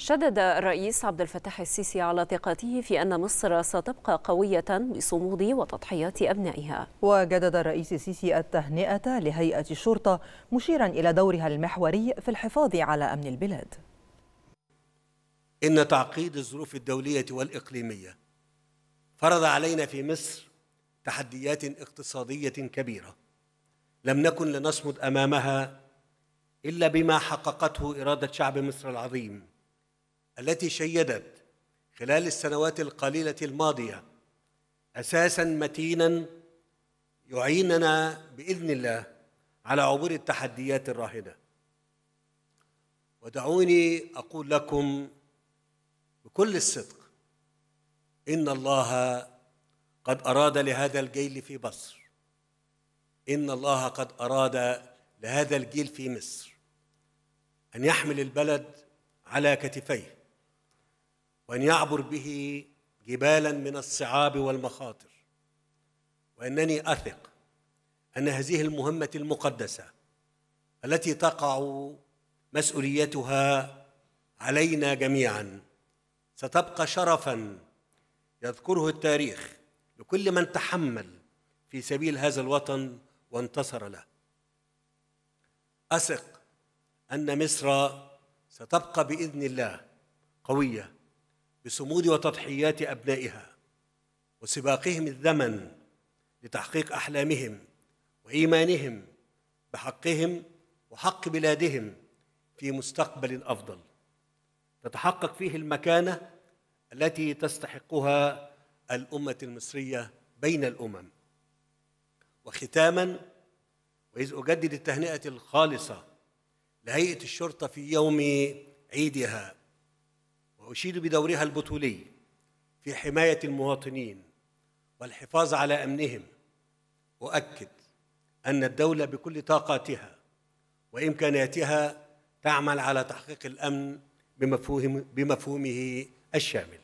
شدد الرئيس عبد الفتاح السيسي على ثقته في أن مصر ستبقى قوية بصمود وتضحيات أبنائها وجدد الرئيس السيسي التهنئة لهيئة الشرطة مشيرا إلى دورها المحوري في الحفاظ على أمن البلاد إن تعقيد الظروف الدولية والإقليمية فرض علينا في مصر تحديات اقتصادية كبيرة لم نكن لنصمد أمامها إلا بما حققته إرادة شعب مصر العظيم التي شيدت خلال السنوات القليله الماضيه اساسا متينا يعيننا باذن الله على عبور التحديات الراهنه ودعوني اقول لكم بكل الصدق ان الله قد اراد لهذا الجيل في مصر ان الله قد اراد لهذا الجيل في مصر ان يحمل البلد على كتفيه وأن يعبر به جبالا من الصعاب والمخاطر وانني اثق ان هذه المهمه المقدسه التي تقع مسؤوليتها علينا جميعا ستبقى شرفا يذكره التاريخ لكل من تحمل في سبيل هذا الوطن وانتصر له اثق ان مصر ستبقى باذن الله قويه بصمود وتضحيات أبنائها وسباقهم الزمن لتحقيق أحلامهم وإيمانهم بحقهم وحق بلادهم في مستقبل أفضل تتحقق فيه المكانة التي تستحقها الأمة المصرية بين الأمم وختاما وإذ أجدد التهنئة الخالصة لهيئة الشرطة في يوم عيدها وأشيد بدورها البطولي في حماية المواطنين والحفاظ على أمنهم أؤكد أن الدولة بكل طاقاتها وإمكاناتها تعمل على تحقيق الأمن بمفهومه الشامل